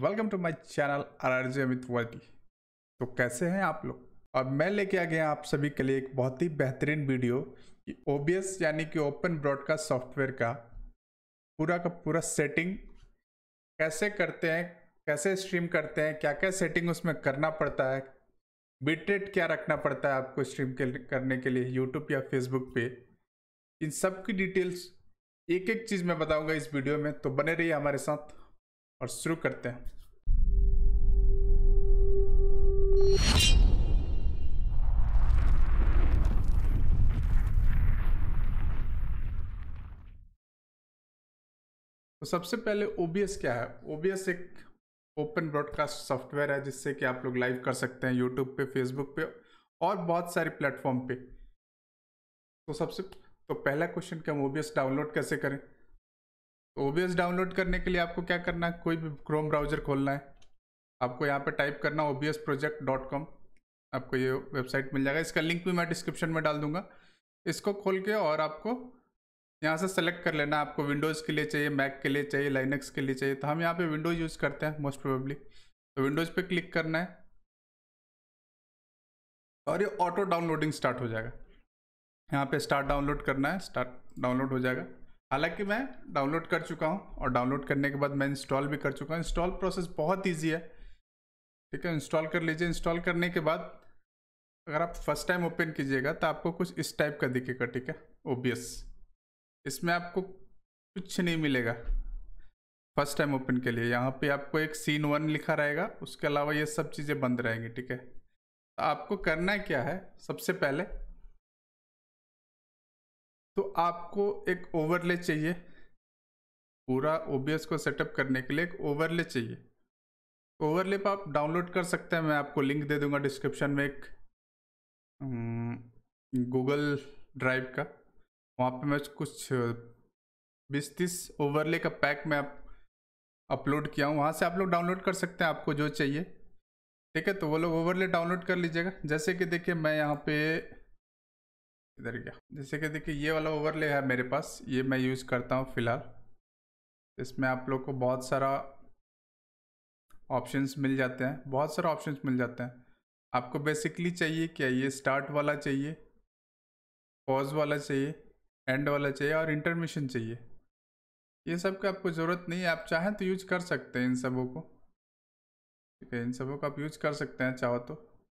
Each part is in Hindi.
welcome to my channel RRJ Amit वर्टी तो कैसे हैं आप लोग और मैं लेके आ गया आप सभी के लिए एक बहुत ही बेहतरीन वीडियो कि ओबीएस यानी कि ओपन ब्रॉडकास्ट सॉफ्टवेयर का पूरा का पूरा सेटिंग कैसे करते हैं कैसे स्ट्रीम करते हैं क्या क्या सेटिंग उसमें करना पड़ता है बिटरेट क्या रखना पड़ता है आपको स्ट्रीम के करने के लिए यूट्यूब या फेसबुक पे इन सब की डिटेल्स एक एक चीज़ मैं बताऊंगा इस वीडियो में तो बने रहिए हमारे साथ और शुरू करते हैं तो सबसे पहले OBS क्या है OBS एक ओपन ब्रॉडकास्ट सॉफ्टवेयर है जिससे कि आप लोग लाइव कर सकते हैं यूट्यूब पे फेसबुक पे और बहुत सारे प्लेटफॉर्म पे तो सबसे तो पहला क्वेश्चन कि हम ओबीएस डाउनलोड कैसे करें ओबीएस डाउनलोड करने के लिए आपको क्या करना है कोई भी क्रोम ब्राउज़र खोलना है आपको यहाँ पे टाइप करना O B S project dot com आपको ये वेबसाइट मिल जाएगा इसका लिंक भी मैं डिस्क्रिप्शन में डाल दूंगा इसको खोल के और आपको यहाँ से सेलेक्ट कर लेना आपको विंडोज़ के लिए चाहिए मैक के लिए चाहिए लाइनक्स के लिए चाहिए तो हम यहाँ पे विंडोज़ यूज़ करते हैं मोस्ट प्रोबेबली तो विंडोज़ पे क्लिक करना है और ये ऑटो डाउनलोडिंग स्टार्ट हो जाएगा यहाँ पे स्टार्ट डाउनलोड करना है स्टार्ट डाउनलोड हो जाएगा हालांकि मैं डाउनलोड कर चुका हूँ और डाउनलोड करने के बाद मैं इंस्टॉल भी कर चुका हूँ इंस्टॉल प्रोसेस बहुत ईजी है ठीक है इंस्टॉल कर लीजिए इंस्टॉल करने के बाद अगर आप फर्स्ट टाइम ओपन कीजिएगा तो आपको कुछ इस टाइप का दिखेगा ठीक है ओबियस इसमें आपको कुछ नहीं मिलेगा फर्स्ट टाइम ओपन के लिए यहाँ पे आपको एक सीन वन लिखा रहेगा उसके अलावा ये सब चीज़ें बंद रहेंगी ठीक है तो आपको करना क्या है सबसे पहले तो आपको एक ओवरले चाहिए पूरा ओबीएस को सेटअप करने के लिए एक ओवरले चाहिए ओवरले पर आप डाउनलोड कर सकते हैं मैं आपको लिंक दे दूंगा डिस्क्रिप्शन में एक गूगल हम्म, ड्राइव का वहाँ पे मैं कुछ बीस तीस ओवरले का पैक मैं आप अपलोड किया हूँ वहाँ से आप लोग डाउनलोड कर सकते हैं आपको जो चाहिए ठीक है तो वो लोग ओवरले डाउनलोड कर लीजिएगा जैसे कि देखिए मैं यहाँ पे इधर गया जैसे कि देखिए ये वाला ओवरले है मेरे पास ये मैं यूज़ करता हूँ फ़िलहाल इसमें आप लोग को बहुत सारा ऑप्शंस मिल जाते हैं बहुत सारे ऑप्शंस मिल जाते हैं आपको बेसिकली चाहिए क्या ये स्टार्ट वाला चाहिए पॉज वाला चाहिए एंड वाला चाहिए और इंटरमिशन चाहिए ये सब का आपको ज़रूरत नहीं है आप चाहें तो यूज कर सकते हैं इन सबों को ठीक है इन सबों को आप यूज कर सकते हैं चाहो तो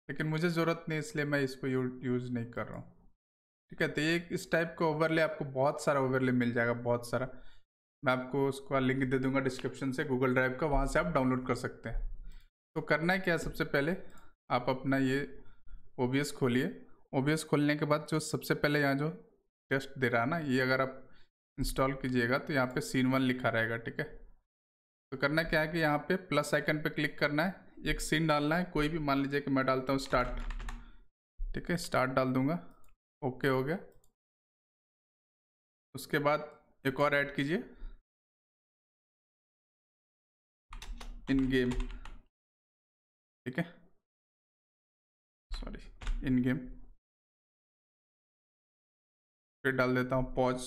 लेकिन मुझे ज़रूरत नहीं इसलिए मैं इसको यूज़ नहीं कर रहा हूँ ठीक है तो ये इस टाइप का ओवरले आपको बहुत सारा ओवरले मिल जाएगा बहुत सारा मैं आपको उसका लिंक दे दूंगा डिस्क्रिप्शन से गूगल ड्राइव का वहाँ से आप डाउनलोड कर सकते हैं तो करना है क्या है सबसे पहले आप अपना ये ओ खोलिए ओ खोलने के बाद जो सबसे पहले यहाँ जो टेस्ट दे रहा है ना ये अगर आप इंस्टॉल कीजिएगा तो यहाँ पे सीन वन लिखा रहेगा ठीक है तो करना क्या है कि यहाँ पे प्लस आइकन पे क्लिक करना है एक सीन डालना है कोई भी मान लीजिए कि मैं डालता हूँ स्टार्ट ठीक है स्टार्ट डाल दूंगा ओके हो गया उसके बाद एक और ऐड कीजिए इन गेम ठीक है सॉरी इन गेम फिर डाल देता हूँ पॉज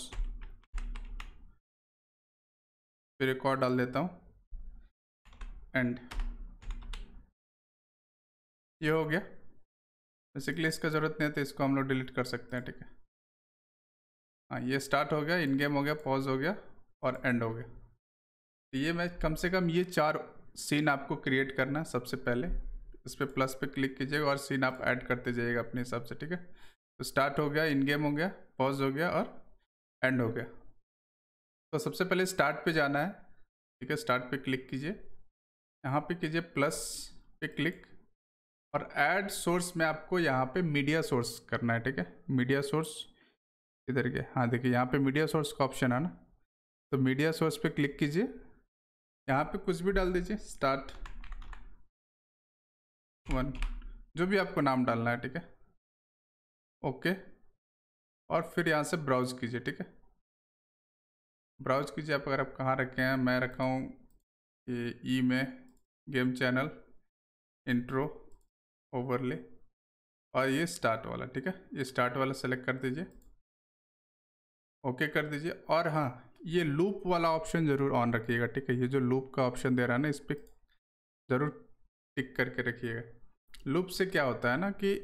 फिर एक और डाल देता हूँ एंड ये हो गया बेसिकली इसका ज़रूरत नहीं है तो इसको हम लोग डिलीट कर सकते हैं ठीक है हाँ ये स्टार्ट हो गया इन गेम हो गया पॉज हो गया और एंड हो गया तो ये मैं कम से कम ये चार सीन आपको क्रिएट करना है सबसे पहले इस पर प्लस पे क्लिक कीजिएगा और सीन आप ऐड करते जाइएगा अपने हिसाब से ठीक है तो स्टार्ट हो गया इन गेम हो गया पॉज हो गया और एंड हो गया तो सबसे पहले स्टार्ट पे जाना है ठीक है स्टार्ट पे क्लिक कीजिए यहाँ पे कीजिए प्लस पे क्लिक और ऐड सोर्स में आपको यहाँ पे मीडिया सोर्स करना है ठीक है मीडिया सोर्स इधर के हाँ देखिए यहाँ पे मीडिया सोर्स का ऑप्शन है ना तो मीडिया सोर्स पे क्लिक कीजिए यहाँ पे कुछ भी डाल दीजिए स्टार्ट वन जो भी आपको नाम डालना है ठीक है ओके और फिर यहाँ से ब्राउज कीजिए ठीक है ब्राउज कीजिए आप अगर आप कहाँ रखे हैं मैं रखा हूँ ई में गेम चैनल इंट्रो ओवरले और ये स्टार्ट वाला ठीक है ये स्टार्ट वाला सेलेक्ट कर दीजिए ओके कर दीजिए और हाँ ये लूप वाला ऑप्शन ज़रूर ऑन रखिएगा ठीक है ये जो लूप का ऑप्शन दे रहा है ना इस पर ज़रूर टिक करके रखिएगा लूप से क्या होता है ना कि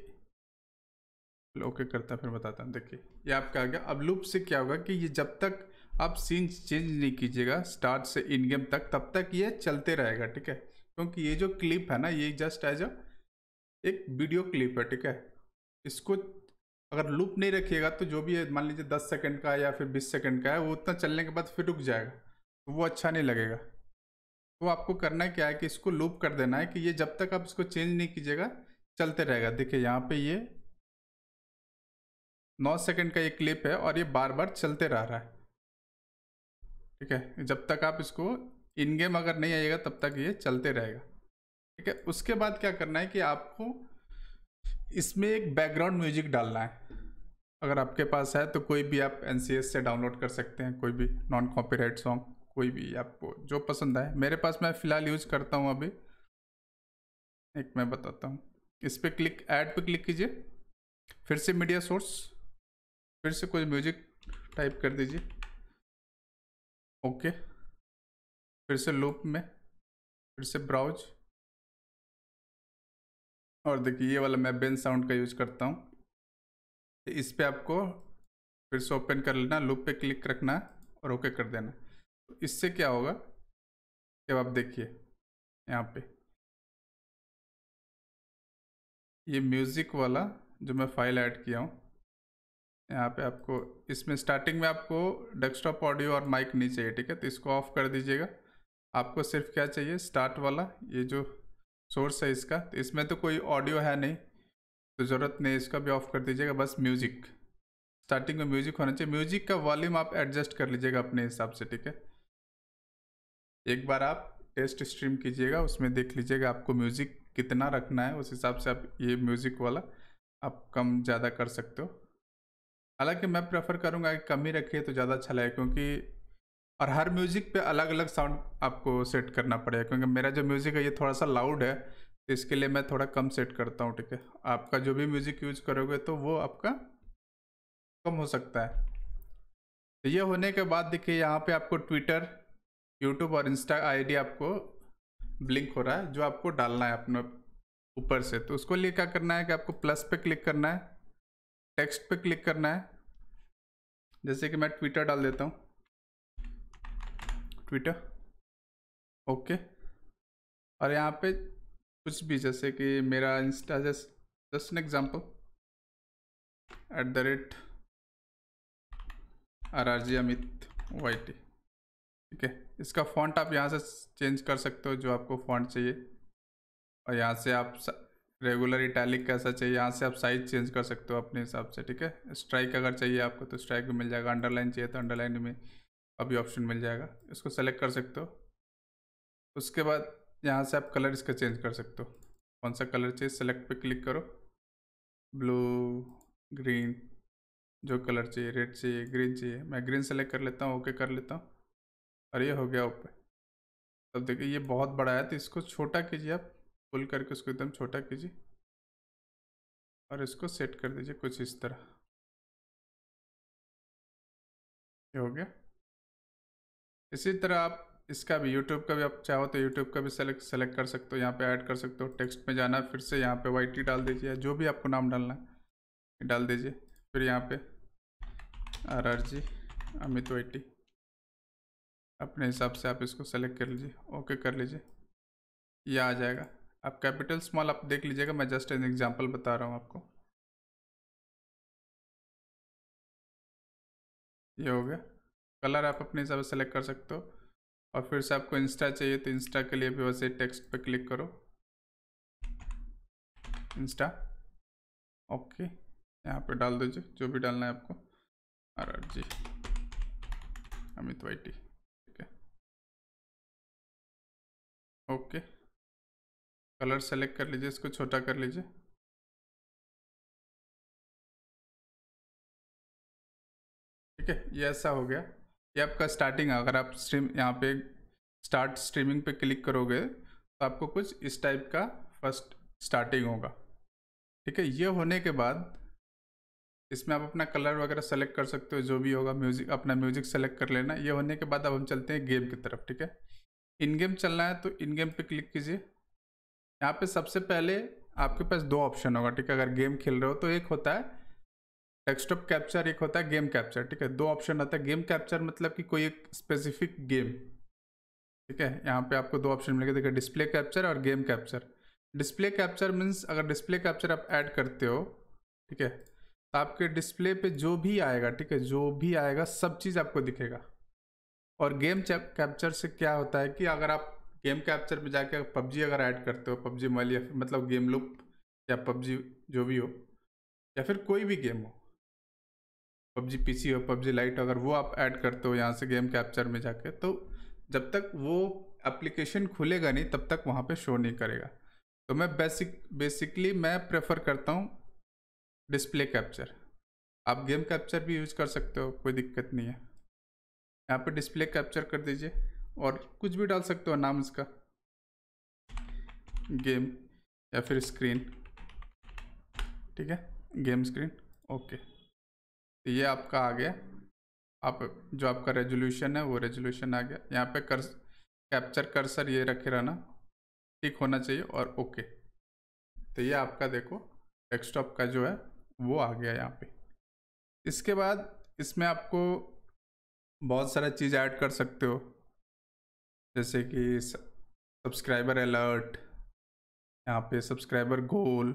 ओके करता है फिर बताता हूँ देखिए ये आपका आ गया अब लूप से क्या होगा कि ये जब तक आप सीन चेंज नहीं कीजिएगा स्टार्ट से इन गेम तक तब तक ये चलते रहेगा ठीक है क्योंकि ये जो क्लिप है ना ये जस्ट एज अ एक वीडियो क्लिप है ठीक है इसको अगर लूप नहीं रखिएगा तो जो भी है मान लीजिए दस सेकंड का या फिर बीस सेकंड का है वो उतना चलने के बाद फिर रुक जाएगा तो वो अच्छा नहीं लगेगा तो आपको करना क्या है कि इसको लूप कर देना है कि ये जब तक आप इसको चेंज नहीं कीजिएगा चलते रहेगा देखिए यहाँ पे ये नौ सेकंड का ये क्लिप है और ये बार बार चलते रह रहा है ठीक है जब तक आप इसको इन गेम अगर नहीं आएगा तब तक ये चलते रहेगा ठीक है उसके बाद क्या करना है कि आपको इसमें एक बैकग्राउंड म्यूजिक डालना है अगर आपके पास है तो कोई भी आप एन से डाउनलोड कर सकते हैं कोई भी नॉन कॉपीराइट सॉन्ग कोई भी आपको जो पसंद आए मेरे पास मैं फ़िलहाल यूज़ करता हूँ अभी एक मैं बताता हूँ इस पर क्लिक ऐड पे क्लिक कीजिए फिर से मीडिया सोर्स फिर से कोई म्यूजिक टाइप कर दीजिए ओके फिर से लूप में फिर से ब्राउज और देखिए ये वाला मैं बेन साउंड का यूज करता हूँ इस पर आपको फिर से ओपन कर लेना लूप पे क्लिक रखना और ओके कर देना तो इससे क्या होगा जब आप देखिए यहाँ पे ये म्यूज़िक वाला जो मैं फाइल ऐड किया हूँ यहाँ पे आपको इसमें स्टार्टिंग में आपको डेस्कटॉप ऑडियो और माइक नहीं चाहिए ठीक है तो इसको ऑफ कर दीजिएगा आपको सिर्फ क्या चाहिए स्टार्ट वाला ये जो सोर्स है इसका तो इसमें तो कोई ऑडियो है नहीं तो ज़रूरत नहीं इसका भी ऑफ कर दीजिएगा बस म्यूज़िक स्टार्टिंग में म्यूज़िक होना चाहिए म्यूज़िक का वॉल्यूम आप एडजस्ट कर लीजिएगा अपने हिसाब से ठीक है एक बार आप टेस्ट स्ट्रीम कीजिएगा उसमें देख लीजिएगा आपको म्यूज़िक कितना रखना है उस हिसाब से आप ये म्यूज़िक वाला आप कम ज़्यादा कर सकते हो हालांकि मैं प्रेफर करूँगा कि कम ही रखिए तो ज़्यादा अच्छा लगे क्योंकि और हर म्यूज़िक पे अलग अलग साउंड आपको सेट करना पड़ेगा क्योंकि मेरा जो म्यूज़िक है ये थोड़ा सा लाउड है तो इसके लिए मैं थोड़ा कम सेट करता हूँ ठीक है आपका जो भी म्यूज़िक यूज करोगे तो वो आपका कम हो सकता है तो ये होने के बाद देखिए यहाँ पे आपको ट्विटर यूट्यूब और इंस्टा आईडी आपको ब्लिंक हो रहा है जो आपको डालना है अपने ऊपर से तो उसको लिए क्या करना है कि आपको प्लस पे क्लिक करना है टेक्स्ट पे क्लिक करना है जैसे कि मैं ट्विटर डाल देता हूँ ट्विटर ओके और यहाँ पे कुछ भी जैसे कि मेरा Insta just just an example at the rate R R G Amit Y T ठीक है इसका फॉन्ट आप यहाँ से चेंज कर सकते हो जो आपको फॉन्ट चाहिए और यहाँ से आप रेगुलर इटैलिक कैसा चाहिए यहाँ से आप साइज चेंज कर सकते हो अपने हिसाब से ठीक है स्ट्राइक अगर चाहिए आपको तो स्ट्राइक भी मिल जाएगा अंडरलाइन चाहिए तो अंडरलाइन में अभी ऑप्शन मिल जाएगा इसको सेलेक्ट कर सकते हो उसके बाद यहाँ से आप कलर इसका चेंज कर सकते हो कौन सा कलर चाहिए सेलेक्ट पे क्लिक करो ब्लू ग्रीन जो कलर चाहिए रेड चाहिए ग्रीन चाहिए मैं ग्रीन सेलेक्ट कर लेता हूँ ओके कर लेता हूँ और ये हो गया ओपे तब देखिए ये बहुत बड़ा है तो इसको छोटा कीजिए आप फुल करके उसको एकदम छोटा कीजिए और इसको सेट कर दीजिए कुछ इस तरह ये हो गया इसी तरह आप इसका भी यूट्यूब का भी आप चाहो तो यूट्यूब का भी सेलेक्ट सेलेक्ट कर सकते हो यहाँ पे ऐड कर सकते हो टेक्स्ट में जाना फिर से यहाँ पे वाई डाल दीजिए जो भी आपको नाम डालना है डाल दीजिए फिर यहाँ पे R R G Amit Y अपने हिसाब से आप इसको सेलेक्ट कर लीजिए ओके कर लीजिए यह आ जाएगा आप कैपिटल स्मॉल आप देख लीजिएगा मैं जस्ट एन एग्जाम्पल बता रहा हूँ आपको ये हो गया कलर आप अपने हिसाब से सेलेक्ट कर सकते हो और फिर से आपको इंस्टा चाहिए तो इंस्टा के लिए भी वैसे टेक्स्ट पर क्लिक करो इंस्टा ओके यहाँ पे डाल दीजिए जो भी डालना है आपको R R G Amit Y T ठीक है ओके कलर सेलेक्ट कर लीजिए इसको छोटा कर लीजिए ठीक है ये ऐसा हो गया ये आपका स्टार्टिंग है अगर आप स्ट्रीम यहाँ पे स्टार्ट स्ट्रीमिंग पे क्लिक करोगे तो आपको कुछ इस टाइप का फर्स्ट स्टार्टिंग होगा ठीक है ये होने के बाद इसमें आप अपना कलर वगैरह सेलेक्ट कर सकते हो जो भी होगा म्यूजिक अपना म्यूजिक सेलेक्ट कर लेना ये होने के बाद अब हम चलते हैं गेम की तरफ ठीक है इन गेम चलना है तो इन गेम पे क्लिक कीजिए यहाँ पे सबसे पहले आपके पास दो ऑप्शन होगा ठीक है अगर गेम खेल रहे हो तो एक होता है डेस्कटॉप कैप्चर एक होता है गेम कैप्चर ठीक है दो ऑप्शन आता है गेम कैप्चर मतलब कि कोई एक स्पेसिफिक गेम ठीक है यहाँ पे आपको दो ऑप्शन मिलेगा देखिए डिस्प्ले कैप्चर और game capture display capture means अगर डिस्प्ले कैप्चर आप ऐड करते हो ठीक है तो आपके डिस्प्ले पे जो भी आएगा ठीक है जो भी आएगा सब चीज़ आपको दिखेगा और गेम कैप्चर से क्या होता है कि अगर आप गेम कैप्चर पर जाके पबजी अगर ऐड करते हो पबजी मोबाइल मतलब गेम लुप या पबजी जो भी हो या फिर कोई भी गेम हो पबजी पीसी हो पबजी लाइट अगर वो आप ऐड करते हो यहाँ से गेम कैप्चर में जाके तो जब तक वो एप्लीकेशन खुलेगा नहीं तब तक वहाँ पे शो नहीं करेगा तो मैं बेसिक बेसिकली मैं प्रेफर करता हूँ डिस्प्ले कैप्चर आप गेम कैप्चर भी यूज़ कर सकते हो कोई दिक्कत नहीं है यहाँ पे डिस्प्ले कैप्चर कर दीजिए और कुछ भी डाल सकते हो नाम इसका गेम या फिर स्क्रीन ठीक है गेम स्क्रीन ओके तो ये आपका आ गया आप जो आपका रेजोल्यूशन है वो रेजोल्यूशन आ गया यहाँ पे कर कैप्चर कर्सर ये रखे रहना ठीक होना चाहिए और ओके तो ये आपका देखो डेस्कटॉप का जो है वो आ गया यहाँ पे इसके बाद इसमें आपको बहुत सारा चीज़ ऐड कर सकते हो जैसे कि सब्सक्राइबर अलर्ट यहाँ पे सब्सक्राइबर गोल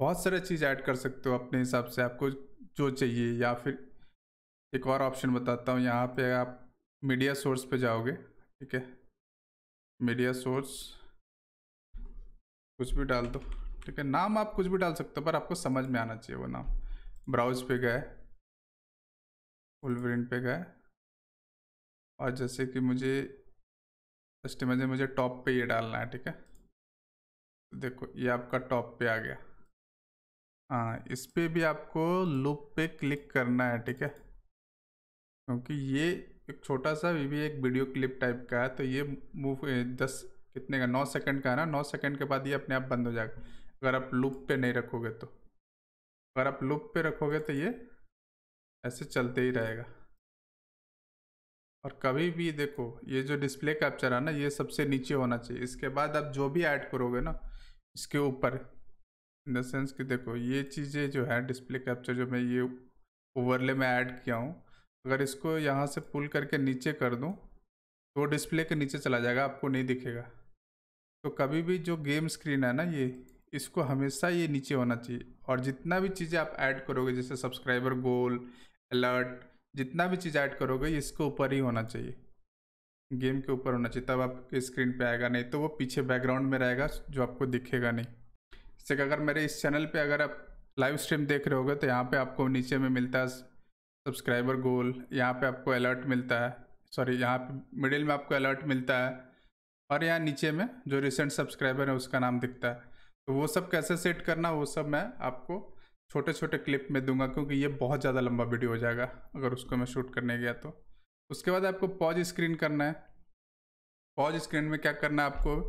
बहुत सारा चीज़ ऐड कर सकते हो अपने हिसाब से आपको जो चाहिए या फिर एक और ऑप्शन बताता हूँ यहाँ पे आप मीडिया सोर्स पे जाओगे ठीक है मीडिया सोर्स कुछ भी डाल दो ठीक है नाम आप कुछ भी डाल सकते हो पर आपको समझ में आना चाहिए वो नाम ब्राउज पे गए फुलवरिन पे गए और जैसे कि मुझे कस्टमर मुझे टॉप पे ये डालना है ठीक है देखो ये आपका टॉप पे आ गया हाँ इस पर भी आपको लूप पे क्लिक करना है ठीक है क्योंकि ये एक छोटा सा भी, भी एक वीडियो क्लिप टाइप का है तो ये मूव दस कितने का नौ सेकंड का है ना नौ सेकंड के बाद ये अपने आप बंद हो जाएगा अगर आप लूप पे नहीं रखोगे तो अगर आप लूप पे रखोगे तो ये ऐसे चलते ही रहेगा और कभी भी देखो ये जो डिस्प्ले कैप्चर है ना ये सबसे नीचे होना चाहिए इसके बाद आप जो भी ऐड करोगे ना इसके ऊपर इन द सेंस कि देखो ये चीज़ें जो है डिस्प्ले कैप्चर जो मैं ये ओवरले में ऐड किया हूँ अगर इसको यहाँ से पुल करके नीचे कर दूँ तो डिस्प्ले के नीचे चला जाएगा आपको नहीं दिखेगा तो कभी भी जो गेम स्क्रीन है ना ये इसको हमेशा ये नीचे होना चाहिए और जितना भी चीज़ें आप ऐड करोगे जैसे सब्सक्राइबर गोल अलर्ट जितना भी चीज़ ऐड करोगे इसको ऊपर ही होना चाहिए गेम के ऊपर होना चाहिए तब आपके स्क्रीन पे आएगा नहीं तो वो पीछे बैकग्राउंड में रहेगा जो आपको दिखेगा नहीं जैसे कि अगर मेरे इस चैनल पे अगर आप लाइव स्ट्रीम देख रहे होगे तो यहाँ पे आपको नीचे में मिलता है सब्सक्राइबर गोल यहाँ पे आपको अलर्ट मिलता है सॉरी यहाँ पे मिडिल में आपको अलर्ट मिलता है और यहाँ नीचे में जो रिसेंट सब्सक्राइबर है उसका नाम दिखता है तो वो सब कैसे सेट करना वो सब मैं आपको छोटे छोटे क्लिप में दूंगा क्योंकि ये बहुत ज़्यादा लंबा वीडियो हो जाएगा अगर उसको मैं शूट करने गया तो उसके बाद आपको पॉज स्क्रीन करना है पॉज स्क्रीन में क्या करना है आपको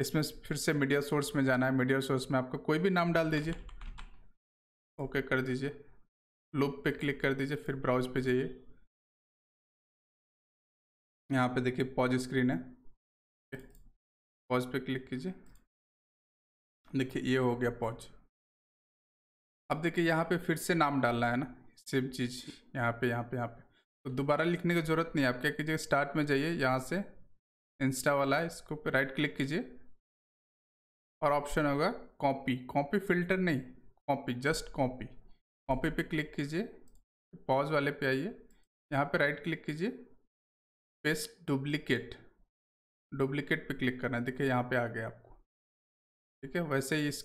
इसमें फिर से मीडिया सोर्स में जाना है मीडिया सोर्स में आपका कोई भी नाम डाल दीजिए ओके कर दीजिए लूप पे क्लिक कर दीजिए फिर ब्राउज पे जाइए यहाँ पे देखिए पॉज स्क्रीन है पॉज पे क्लिक कीजिए देखिए ये हो गया पॉज अब देखिए यहाँ पे फिर से नाम डालना है ना सेम चीज़ यहाँ पे यहाँ पे यहाँ पे तो दोबारा लिखने की ज़रूरत नहीं है आप क्या कीजिए स्टार्ट में जाइए यहाँ से इंस्टा वाला है इसको राइट क्लिक कीजिए और ऑप्शन होगा कॉपी कॉपी फिल्टर नहीं कॉपी जस्ट कॉपी कॉपी पे क्लिक कीजिए पॉज वाले पे आइए यहाँ पे राइट क्लिक कीजिए पेस्ट डुप्लीकेट डुप्लीकेट पे क्लिक करना है देखिए यहाँ पे आ गया आपको ठीक है वैसे ही इस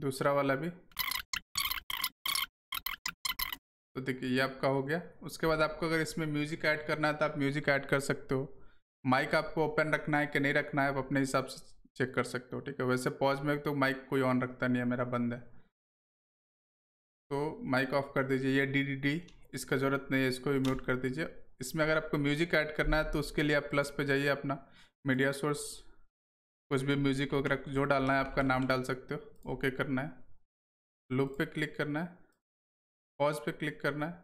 दूसरा वाला भी तो देखिए ये आपका हो गया उसके बाद आपको अगर इसमें म्यूज़िक ऐड करना है तो आप म्यूज़िक ऐड कर सकते हो माइक आपको ओपन रखना है कि नहीं रखना है आप अपने हिसाब से चेक कर सकते हो ठीक है वैसे पॉज में तो माइक कोई ऑन रखता नहीं है मेरा बंद है तो माइक ऑफ कर दीजिए ये डी डी डी इसका ज़रूरत नहीं है इसको भी म्यूट कर दीजिए इसमें अगर आपको म्यूजिक ऐड करना है तो उसके लिए आप प्लस पे जाइए अपना मीडिया सोर्स कुछ भी म्यूजिक वगैरह जो डालना है आपका नाम डाल सकते हो ओके करना है लूप पे क्लिक करना है पॉज पे क्लिक करना है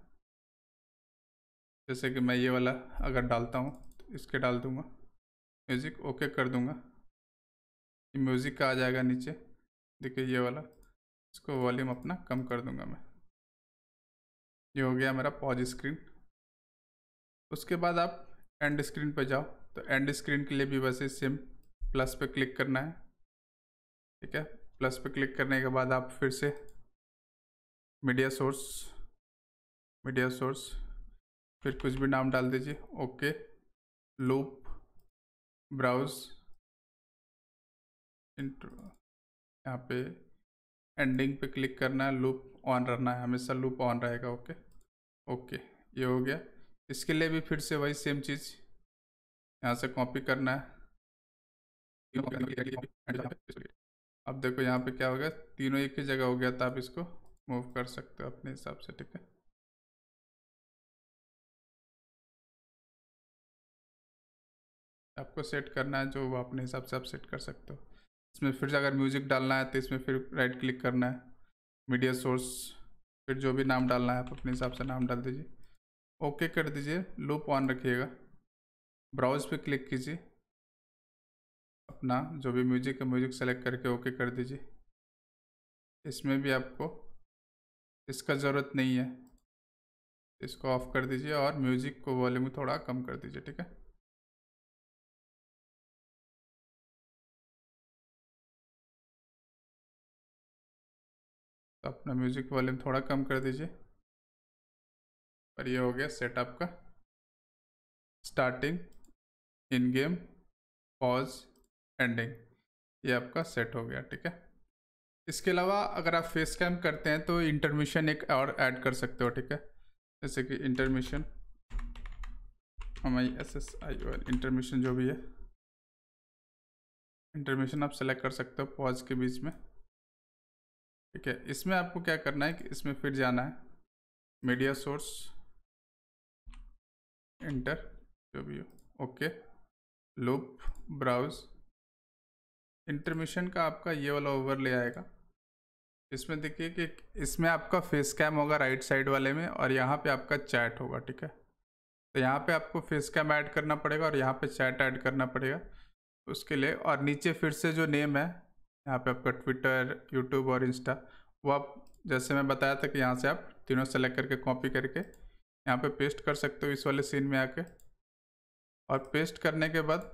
जैसे कि मैं ये वाला अगर डालता हूँ तो इसके डाल दूँगा म्यूज़िक ओके कर दूँगा म्यूज़िक का आ जाएगा नीचे देखिए ये वाला इसको वॉल्यूम अपना कम कर दूंगा मैं ये हो गया मेरा पॉज स्क्रीन उसके बाद आप एंड स्क्रीन पर जाओ तो एंड स्क्रीन के लिए भी वैसे सेम प्लस पे क्लिक करना है ठीक है प्लस पे क्लिक करने के बाद आप फिर से मीडिया सोर्स मीडिया सोर्स फिर कुछ भी नाम डाल दीजिए ओके लूप ब्राउज़ इंट्रो यहाँ पे एंडिंग पे क्लिक करना है लूप ऑन रहना है हमेशा लूप ऑन रहेगा ओके ओके ये हो गया इसके लिए भी फिर से वही सेम चीज़ यहाँ से कॉपी करना है अब देखो यहाँ पे क्या हो गया तीनों एक ही जगह हो गया तो आप इसको मूव कर सकते हो अपने हिसाब से ठीक है आपको सेट करना है जो वो अपने हिसाब से आप सेट कर सकते हो इसमें फिर से अगर म्यूज़िक डालना है तो इसमें फिर राइट क्लिक करना है मीडिया सोर्स फिर जो भी नाम डालना है आप अपने हिसाब से नाम डाल दीजिए ओके कर दीजिए लूप ऑन रखिएगा ब्राउज पे क्लिक कीजिए अपना जो भी म्यूजिक है म्यूजिक सेलेक्ट करके ओके कर दीजिए इसमें भी आपको इसका ज़रूरत नहीं है इसको ऑफ़ कर दीजिए और म्यूज़िक को वॉल्यूम थोड़ा कम कर दीजिए ठीक है अपना म्यूज़िक वॉल्यूम थोड़ा कम कर दीजिए और ये हो गया सेटअप का starting in game pause ending ये आपका सेट हो गया ठीक है इसके अलावा अगर आप फेस कैम करते हैं तो इंटरमिशन एक और ऐड कर सकते हो ठीक है जैसे कि इंटरमिशन हमारी एस एस आई और इंटरमिशन जो भी है इंटरमिशन आप सेलेक्ट कर सकते हो पॉज के बीच में ठीक है इसमें आपको क्या करना है कि इसमें फिर जाना है मीडिया सोर्स इंटर जो भी हो ओके लूप ब्राउज इंटरमिशन का आपका ये वाला ओवर ले आएगा इसमें देखिए कि इसमें आपका फेस कैम होगा राइट साइड वाले में और यहाँ पे आपका चैट होगा ठीक है तो यहाँ पे आपको फेस कैम ऐड करना पड़ेगा और यहाँ पे चैट ऐड करना पड़ेगा उसके लिए और नीचे फिर से जो नेम है यहाँ पे आपका ट्विटर यूट्यूब और इंस्टा वो आप जैसे मैं बताया था कि यहाँ से आप तीनों सेलेक्ट करके कॉपी करके यहाँ पे पेस्ट कर सकते हो इस वाले सीन में आके और पेस्ट करने के बाद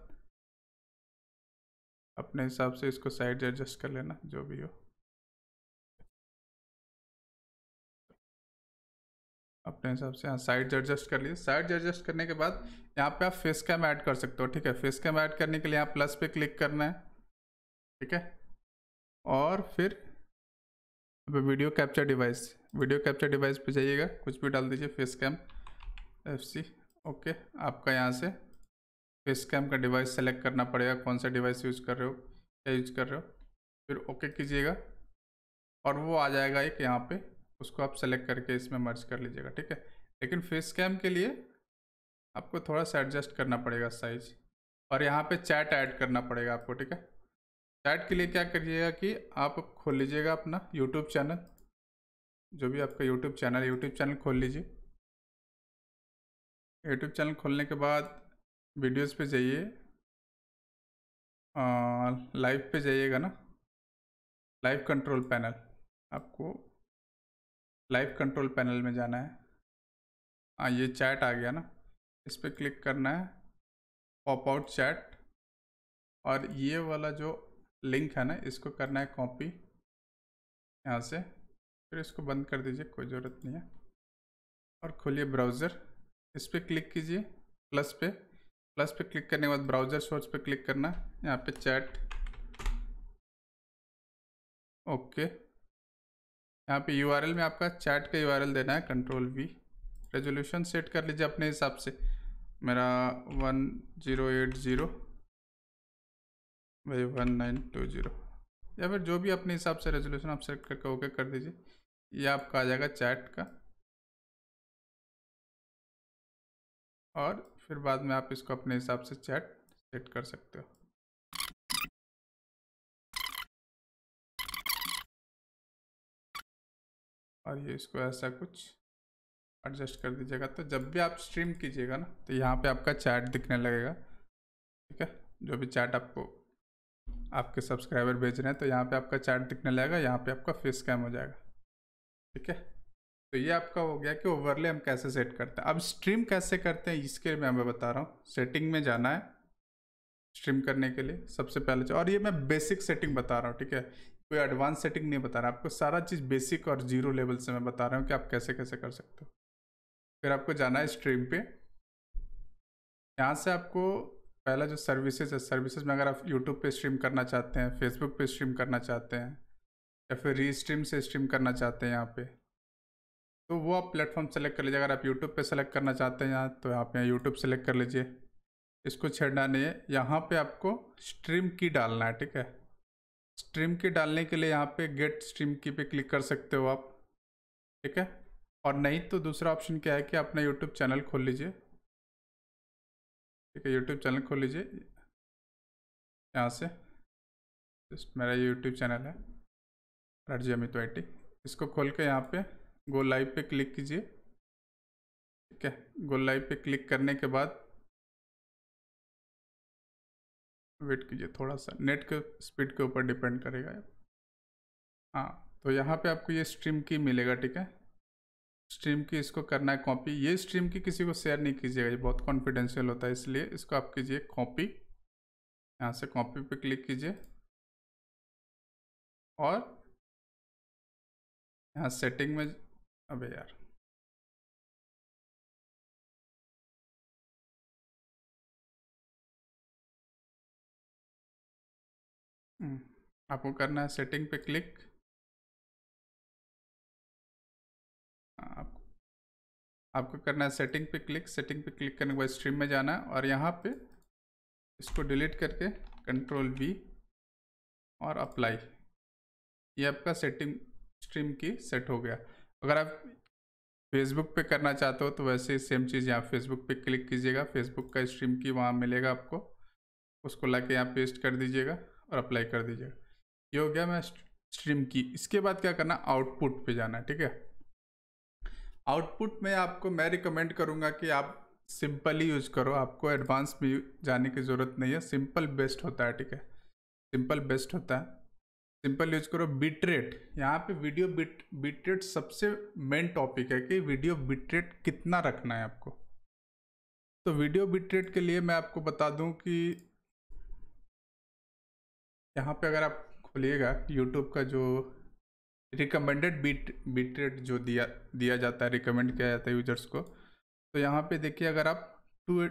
अपने हिसाब से इसको साइड एडजस्ट कर लेना जो भी हो अपने हिसाब से यहाँ साइड एडजस्ट कर लीजिए साइड एडजस्ट करने के बाद यहाँ पे आप फेस कैम ऐड कर सकते हो ठीक है फेस कैम ऐड करने के लिए यहाँ प्लस पे क्लिक करना है ठीक है और फिर video capture device video capture device पे जाइएगा कुछ भी डाल दीजिए face cam F C okay आपका यहाँ से फेस कैम का डिवाइस सेलेक्ट करना पड़ेगा कौन सा डिवाइस यूज़ कर रहे हो क्या यूज कर रहे हो फिर ओके कीजिएगा और वो आ जाएगा एक यहाँ पे उसको आप सेलेक्ट करके इसमें मर्ज कर लीजिएगा ठीक है लेकिन फेस कैम के लिए आपको थोड़ा सा एडजस्ट करना पड़ेगा साइज और यहाँ पे चैट ऐड करना पड़ेगा आपको ठीक है स्टार्ट के लिए क्या करिएगा कि आप खोल लीजिएगा अपना यूट्यूब चैनल जो भी आपका यूट्यूब चैनल है यूट्यूब चैनल खोल लीजिए यूट्यूब चैनल खोलने के बाद वीडियोस पे जाइए लाइव पे जाइएगा ना लाइव कंट्रोल पैनल आपको लाइव कंट्रोल पैनल में जाना है हाँ ये चैट आ गया ना इस पर क्लिक करना है पॉप आउट चैट और ये वाला जो लिंक है ना इसको करना है कॉपी यहाँ से फिर इसको बंद कर दीजिए कोई ज़रूरत नहीं है और खोलिए ब्राउज़र इस पर क्लिक कीजिए प्लस पे प्लस पे क्लिक करने के बाद ब्राउज़र सर्च पे क्लिक करना यहाँ पे चैट ओके यहाँ पे यूआरएल में आपका चैट का यूआरएल देना है कंट्रोल वी रेजोल्यूशन सेट कर लीजिए अपने हिसाब से मेरा वन जीरो एट ज़ीरो भाई वन नाइन टू जीरो या फिर जो भी अपने हिसाब से रेजोल्यूशन आप सेलेक्ट करके ओके कर दीजिए ये आपका आ जाएगा चैट का और फिर बाद में आप इसको अपने हिसाब से चैट सेट कर सकते हो और ये इसको ऐसा कुछ एडजस्ट कर दीजिएगा तो जब भी आप स्ट्रीम कीजिएगा ना तो यहाँ पे आपका चैट दिखने लगेगा ठीक है जो भी चैट आपको आपके सब्सक्राइबर भेज रहे हैं तो यहाँ पे आपका चार्ट दिखने लगेगा यहाँ पे आपका फेस कैम हो जाएगा ठीक है तो ये आपका हो गया कि ओवरले हम कैसे सेट करते हैं अब स्ट्रीम कैसे करते हैं इसके लिए मैं हमें बता रहा हूँ सेटिंग में जाना है स्ट्रीम करने के लिए सबसे पहले और ये मैं बेसिक सेटिंग बता रहा हूँ ठीक है कोई एडवांस सेटिंग नहीं बता रहा आपको सारा चीज़ बेसिक और जीरो लेवल से मैं बता रहा हूँ कि आप कैसे कैसे कर सकते हो फिर आपको जाना है स्ट्रीम पे यहाँ से आपको पहला जो सर्विसेज है सर्विसेज में अगर आप यूट्यूब पे स्ट्रीम करना चाहते हैं फेसबुक पे स्ट्रीम करना चाहते हैं या फिर री स्ट्रीम से स्ट्रीम करना चाहते हैं यहाँ पे तो वो आप प्लेटफॉर्म सेलेक्ट कर लीजिए अगर आप यूट्यूब पे सेलेक्ट करना चाहते हैं यहाँ तो आप यहाँ यूट्यूब सेलेक्ट कर लीजिए इसको छेड़ना नहीं है यहाँ पर आपको स्ट्रीम की डालना है ठीक है स्ट्रीम की डालने के लिए यहाँ पर गेट स्ट्रीम की पे क्लिक कर सकते हो आप ठीक है और नहीं तो दूसरा ऑप्शन क्या है कि अपना यूट्यूब चैनल खोल लीजिए ठीक है यूट्यूब चैनल खोल लीजिए यहाँ से जस्ट मेरा यूट्यूब चैनल है रणजी अमित वाइटी इसको खोल के यहाँ पे गो लाइव पे क्लिक कीजिए ठीक है गो लाइव पे क्लिक करने के बाद वेट कीजिए थोड़ा सा नेट के स्पीड के ऊपर डिपेंड करेगा हाँ तो यहाँ पे आपको ये स्ट्रीम की मिलेगा ठीक है स्ट्रीम की इसको करना है कॉपी ये स्ट्रीम की किसी को शेयर नहीं कीजिएगा ये बहुत कॉन्फिडेंशियल होता है इसलिए इसको आप कीजिए कॉपी यहाँ से कॉपी पे क्लिक कीजिए और यहाँ सेटिंग में अबे यार हम्म, आपको करना है सेटिंग पे क्लिक आपको आपको करना है सेटिंग पे क्लिक सेटिंग पे क्लिक करने के बाद स्ट्रीम में जाना है और यहाँ पे इसको डिलीट करके कंट्रोल वी और अप्लाई ये आपका सेटिंग स्ट्रीम की सेट हो गया अगर आप फेसबुक पे करना चाहते हो तो वैसे ही सेम चीज़ यहाँ फेसबुक पे क्लिक कीजिएगा फेसबुक का स्ट्रीम की वहाँ मिलेगा आपको उसको ला के यहाँ पेस्ट कर दीजिएगा और अप्लाई कर दीजिएगा ये हो गया मैं स्ट्रीम की इसके बाद क्या करना आउटपुट पे जाना ठीक है आउटपुट में आपको मैं रिकमेंड करूँगा कि आप सिंपल ही यूज करो आपको एडवांस में जाने की ज़रूरत नहीं है सिंपल बेस्ट होता है ठीक है सिंपल बेस्ट होता है सिंपल यूज करो बिटरेट यहाँ पे वीडियो बिट बिटरेट सबसे मेन टॉपिक है कि वीडियो बिटरेट कितना रखना है आपको तो वीडियो बिटरेट के लिए मैं आपको बता दूं कि यहाँ पे अगर आप खोलिएगा यूट्यूब का जो रिकमेंडेड बीट बीट रेट जो दिया दिया जाता है रिकमेंड किया जाता है यूजर्स को तो यहाँ पे देखिए अगर आप टू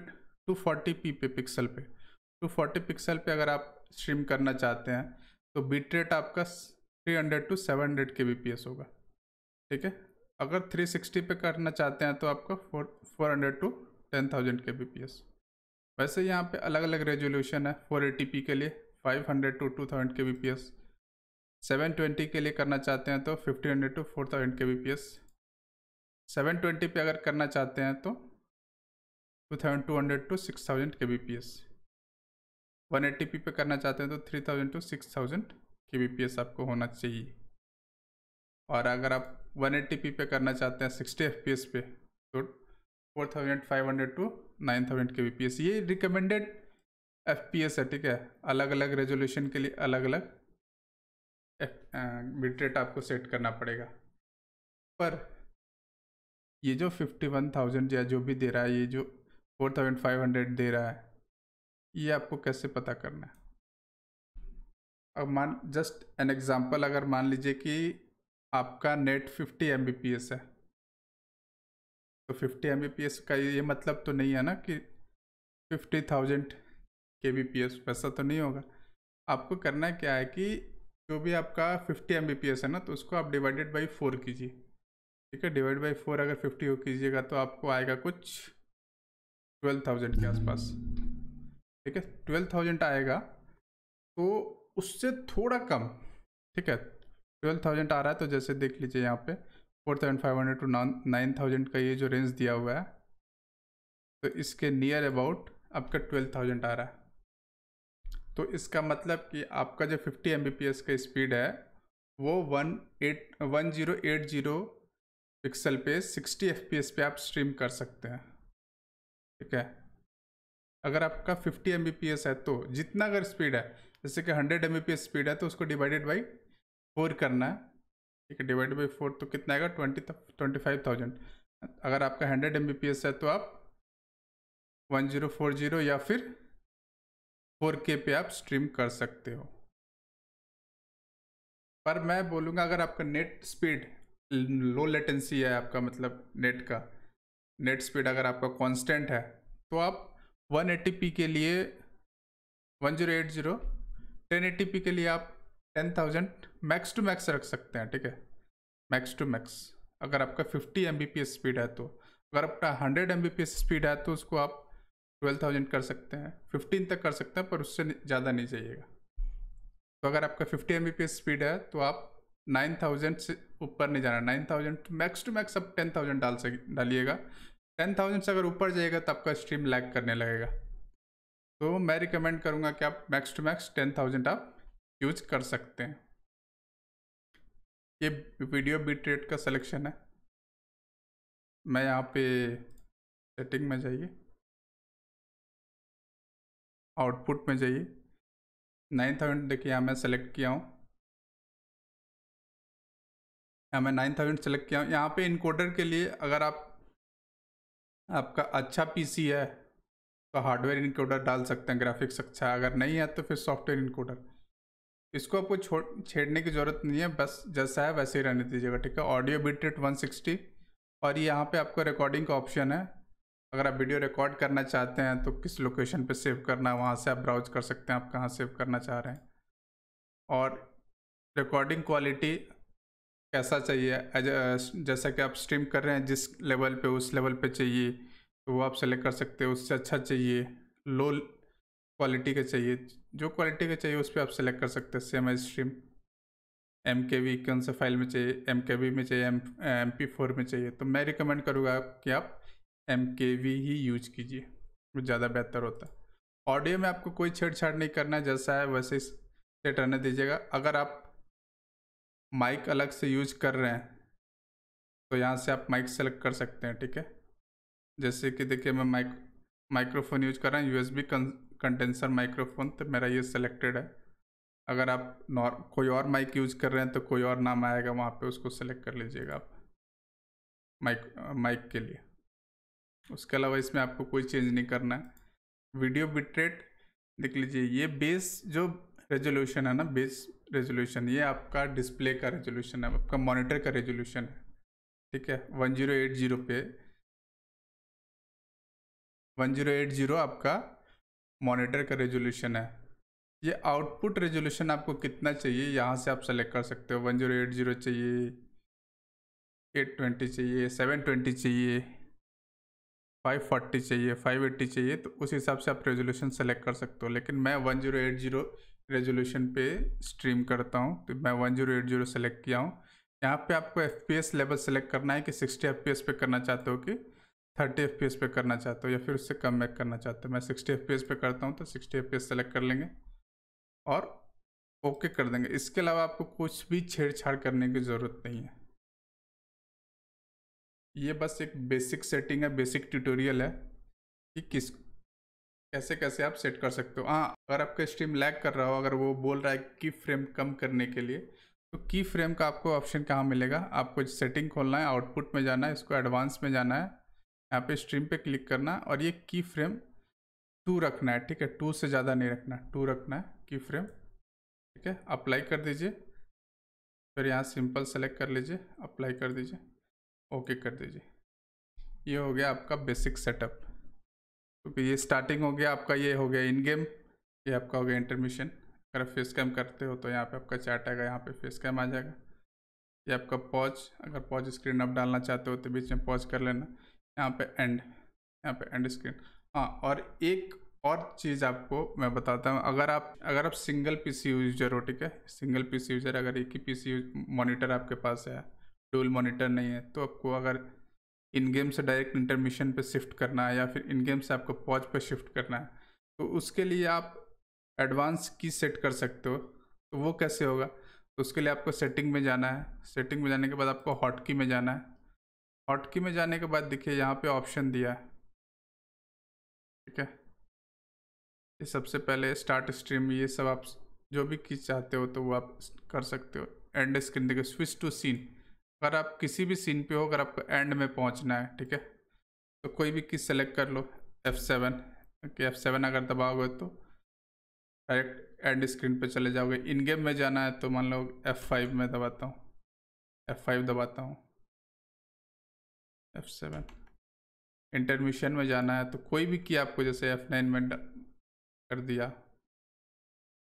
टू फोर्टी पी पे पिक्सल पे टू फोर्टी पिक्सल पे अगर आप स्ट्रीम करना चाहते हैं तो बीट रेट आपका three hundred to seven hundred K B P S होगा ठीक है अगर थ्री सिक्सटी पे करना चाहते हैं तो आपका four four hundred to ten thousand K B P S वैसे यहाँ पे अलग अलग रेजोल्यूशन है फोर एटी पी के लिए five hundred to two thousand K B P S seven twenty के लिए करना चाहते हैं तो fifteen hundred to four thousand K B P S seven twenty पे अगर करना चाहते हैं तो two thousand two hundred to six thousand K B P S one eighty P पे करना चाहते हैं तो three thousand to six thousand K B P S आपको होना चाहिए और अगर आप वन एट्टी पी पे करना चाहते हैं सिक्सटी एफ पी एस पे तो four thousand five hundred to nine thousand K B P S ये रिकमेंडेड एफ पी एस है ठीक है अलग अलग रेजोल्यूशन के लिए अलग अलग रेट आपको सेट करना पड़ेगा पर ये जो फिफ्टी वन थाउजेंड या जो भी दे रहा है ये जो फोर थाउजेंड फाइव हंड्रेड दे रहा है ये आपको कैसे पता करना है अब मान जस्ट एन एग्ज़ाम्पल अगर मान लीजिए कि आपका नेट फिफ्टी एम है तो फिफ्टी एम का ये मतलब तो नहीं है ना कि फिफ्टी थाउजेंड के बी वैसा तो नहीं होगा आपको करना क्या है कि जो भी आपका 50 एम है ना तो उसको आप डिवाइडेड बाई फोर कीजिए ठीक है डिवाइड बाई फोर अगर 50 हो कीजिएगा तो आपको आएगा कुछ 12,000 के आसपास ठीक है 12,000 आएगा तो उससे थोड़ा कम ठीक है 12,000 आ रहा है तो जैसे देख लीजिए यहाँ पे 4,500 टू थाउजेंड का ये जो रेंज दिया हुआ है तो इसके नियर अबाउट आपका थाउजेंड आ रहा है तो इसका मतलब कि आपका जो 50 एम का स्पीड है वो one eight one zero eight zero pixel पे 60 एफ पे आप स्ट्रीम कर सकते हैं ठीक है अगर आपका 50 एम है तो जितना अगर स्पीड है जैसे कि 100 एम स्पीड है तो उसको डिवाइडेड बाई फोर करना है ठीक है डिवाइडेड बाई फोर तो कितना आएगा ट्वेंटी ट्वेंटी फाइव थाउजेंड अगर आपका हंड्रेड एम है तो आप वन जीरो फोर जीरो या फिर फोर के पे आप स्ट्रीम कर सकते हो पर मैं बोलूँगा अगर आपका नेट स्पीड लो लेटेंसी है आपका मतलब नेट का नेट स्पीड अगर आपका कांस्टेंट है तो आप 180p के लिए 1080 1080p के लिए आप 10000 मैक्स टू मैक्स रख सकते हैं ठीक है मैक्स टू मैक्स अगर आपका 50 एम स्पीड है तो अगर आपका 100 एम स्पीड है तो उसको आप ट्वेल्व थाउजेंड कर सकते हैं फिफ्टीन तक कर सकते हैं पर उससे ज़्यादा नहीं जाइएगा तो अगर आपका फिफ्टी एम स्पीड है तो आप नाइन थाउजेंड से ऊपर नहीं जाना nine thousand max to max आप टेन थाउजेंड डाल सक डालिएगा टेन थाउजेंड से अगर ऊपर जाइएगा तो आपका स्ट्रीम लैग करने लगेगा तो मैं रिकमेंड करूँगा कि आप max to max ten thousand आप यूज कर सकते हैं ये वीडियो बीट रेट का सलेक्शन है मैं यहाँ पे सेटिंग में जाइए आउटपुट में जाइए नाइन थाउजेंड देखिए यहाँ मैं सेलेक्ट किया हूँ यहाँ मैं नाइन थाउजेंड सेलेक्ट किया हूँ यहाँ पे इनकोडर के लिए अगर आप आपका अच्छा पीसी है तो हार्डवेयर इनकोडर डाल सकते हैं ग्राफिक्स अच्छा है अगर नहीं है तो फिर सॉफ्टवेयर इनकोडर इसको आपको छोड़ छेड़ने की ज़रूरत नहीं है बस जैसा है वैसे ही रहने दीजिएगा ठीक है ऑडियो बीट रेट वन और यहाँ पे आपका रिकॉर्डिंग का ऑप्शन है अगर आप वीडियो रिकॉर्ड करना चाहते हैं तो किस लोकेशन पर सेव करना है वहाँ से आप ब्राउज कर सकते हैं आप कहाँ सेव करना चाह रहे हैं और रिकॉर्डिंग क्वालिटी कैसा चाहिए जैसा कि आप स्ट्रीम कर रहे हैं जिस लेवल पे उस लेवल पे चाहिए तो वो आप सेलेक्ट कर सकते हैं उससे अच्छा चाहिए लो क्वालिटी का चाहिए जो क्वालिटी का चाहिए उस पर आप सेलेक्ट कर सकते हैं same stream M K V कौन से फाइल में चाहिए एम के वी में चाहिए एम एम पी फोर में चाहिए तो मैं रिकमेंड करूँगा कि आप एम ही यूज कीजिए वो ज़्यादा बेहतर होता है ऑडियो में आपको कोई छेड़छाड़ नहीं करना है जैसा है वैसे सेट रहने दीजिएगा अगर आप माइक अलग से यूज कर रहे हैं तो यहाँ से आप माइक सेलेक्ट कर सकते हैं ठीक है जैसे कि देखिए मैं माइक माइक्रोफोन यूज कर रहा हूँ यूएसबी कंडेंसर माइक्रोफोन तो मेरा ये सिलेक्टेड है अगर आप नॉर कोई और माइक यूज कर रहे हैं तो कोई और नाम आएगा वहाँ पे उसको सेलेक्ट कर लीजिएगा आप माइक माइक के लिए उसके अलावा इसमें आपको कोई चेंज नहीं करना है वीडियो बिटरेट देख लीजिए ये बेस जो रेजोल्यूशन है ना बेस रेजोल्यूशन ये आपका डिस्प्ले का रेजोल्यूशन है आपका मॉनिटर का रेजोल्यूशन है ठीक है वन जीरो एट जीरो पे वन जीरो एट जीरो आपका मॉनिटर का रेजोल्यूशन है ये आउटपुट रेजोल्यूशन आपको कितना चाहिए यहाँ से आप सेलेक्ट कर सकते हो वन जीरो एट जीरो चाहिए एट ट्वेंटी चाहिए सेवन ट्वेंटी चाहिए फाइव फोर्टी चाहिए फाइव एट्टी चाहिए तो उस हिसाब से आप रेजोल्यूशन सेलेक्ट कर सकते हो लेकिन मैं one zero eight zero resolution पे स्ट्रीम करता हूँ तो मैं one zero eight zero select किया हूँ यहाँ पे आपको F P S level select करना है कि सिक्सटी एफ पी एस पे करना चाहते हो कि थर्टी एफ पी एस पे करना चाहते हो या फिर उससे कम में करना चाहते हो मैं सिक्सटी एफ पी एस पे करता हूँ तो sixty F P S select कर लेंगे और ओके कर देंगे इसके अलावा आपको कुछ भी छेड़छाड़ करने की ज़रूरत नहीं है ये बस एक बेसिक सेटिंग है बेसिक ट्यूटोरियल है कि किस कैसे कैसे आप सेट कर सकते हो हाँ अगर आपका स्ट्रीम लैग कर रहा हो अगर वो बोल रहा है की फ्रेम कम करने के लिए तो की फ्रेम का आपको ऑप्शन कहाँ मिलेगा आपको सेटिंग खोलना है आउटपुट में जाना है इसको एडवांस में जाना है यहाँ पे स्ट्रीम पे क्लिक करना है और ये की फ्रेम टू रखना है ठीक है टू से ज़्यादा नहीं रखना टू रखना है की फ्रेम ठीक है अप्लाई कर दीजिए फिर यहाँ सिंपल सेलेक्ट कर लीजिए अप्लाई कर दीजिए ओके कर दीजिए ये हो गया आपका बेसिक सेटअप क्योंकि ये स्टार्टिंग हो गया आपका ये हो गया इन गेम ये आपका हो गया इंटरमिशन अगर आप फेस कैम करते हो तो यहाँ पे आपका चार्ट आएगा यहाँ पे फेस कैम आ जाएगा ये आपका पॉज अगर पॉज स्क्रीन आप डालना चाहते हो तो बीच में पॉज कर लेना यहाँ पे एंड यहाँ पे एंड स्क्रीन हाँ और एक और चीज़ आपको मैं बताता हूँ अगर आप अगर आप सिंगल पीसी यूजर हो ठीक है सिंगल पीसी यूजर अगर एक ही पीसी मॉनिटर आपके पास है डुअल मॉनिटर नहीं है तो आपको अगर इन गेम से डायरेक्ट इंटरमिशन पे शिफ्ट करना है या फिर इन गेम से आपको पॉज पे शिफ्ट करना है तो उसके लिए आप एडवांस की सेट कर सकते हो तो वो कैसे होगा तो उसके लिए आपको सेटिंग में जाना है सेटिंग में जाने के बाद आपको हॉट की में जाना है हॉट की में जाने के बाद देखिए यहाँ पे ऑप्शन दिया है ठीक है ये सबसे पहले स्टार्ट स्ट्रीम ये सब आप जो भी चीज़ चाहते हो तो वो आप कर सकते हो एंड स्क्रीन देखिए स्विच टू सीन अगर आप किसी भी सीन पे हो अगर आपको एंड में पहुंचना है ठीक है तो कोई भी की सेलेक्ट कर लो F seven okay F seven अगर दबाओगे तो डायरेक्ट एंड स्क्रीन पे चले जाओगे इन गेम में जाना है तो मान लो एफ़ फाइव में दबाता हूँ एफ़ फाइव दबाता हूँ एफ़ सेवन इंटरमिशन में जाना है तो कोई भी की आपको जैसे एफ़ नाइन में कर दिया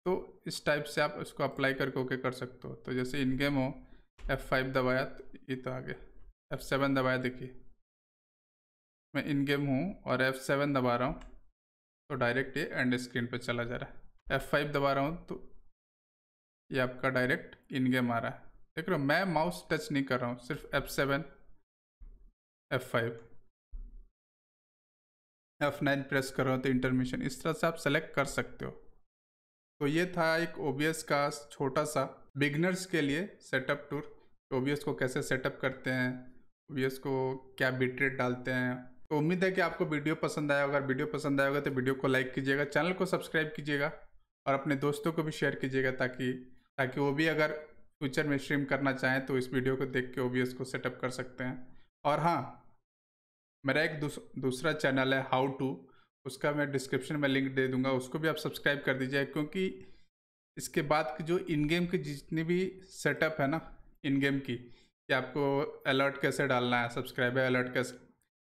तो इस टाइप से आप इसको अप्लाई करके ओके कर सकते हो तो जैसे इन गेम हो एफ़ फाइव दबाया तो ये तो आ गया एफ़ सेवन दबाया देखिए मैं इन गेम हूँ और एफ़ सेवन दबा रहा हूँ तो डायरेक्ट ये एंड स्क्रीन पर चला जा रहा है एफ़ फाइव दबा रहा हूँ तो ये आपका डायरेक्ट इन गेम आ रहा है देख रहे हो मैं माउस टच नहीं कर रहा हूँ सिर्फ F seven F five F nine press कर रहा हूँ तो इंटरमिशन इस तरह से आप सेलेक्ट कर सकते हो तो ये था एक ओ का छोटा सा बिगनर्स के लिए सेटअप टूर ओ बी को कैसे सेटअप करते हैं ओबीएस को क्या बिटरेट डालते हैं तो उम्मीद है कि आपको वीडियो पसंद आया होगा वीडियो पसंद आया होगा तो वीडियो को लाइक कीजिएगा चैनल को सब्सक्राइब कीजिएगा और अपने दोस्तों को भी शेयर कीजिएगा ताकि ताकि वो भी अगर फ्यूचर में स्ट्रीम करना चाहें तो इस वीडियो को देख के ओ को सेटअप कर सकते हैं और हाँ मेरा एक दूस, दूसरा चैनल है हाउ टू उसका मैं डिस्क्रिप्शन में लिंक दे दूंगा उसको भी आप सब्सक्राइब कर दीजिए क्योंकि इसके बाद जो इन गेम के जितनी भी सेटअप है ना इन गेम की कि आपको अलर्ट कैसे डालना है सब्सक्राइबर अलर्ट कैसे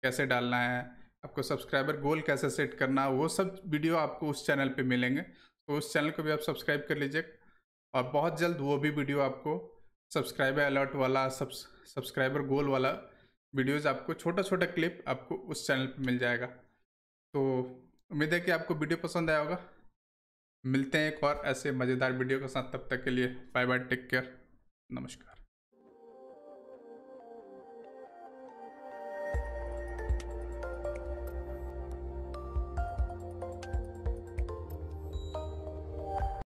कैसे डालना है आपको सब्सक्राइबर गोल कैसे सेट करना है वो सब वीडियो आपको उस चैनल पे मिलेंगे तो उस चैनल को भी आप सब्सक्राइब कर लीजिए और बहुत जल्द वो भी वीडियो आपको सब्सक्राइबर अलर्ट वाला सब्सक्राइबर गोल वाला वीडियोज़ आपको छोटा छोटा क्लिप आपको उस चैनल पर मिल जाएगा तो उम्मीद है कि आपको वीडियो पसंद आया होगा मिलते हैं एक और ऐसे मज़ेदार वीडियो के साथ तब तक के लिए बाय बाय टेक केयर नमस्कार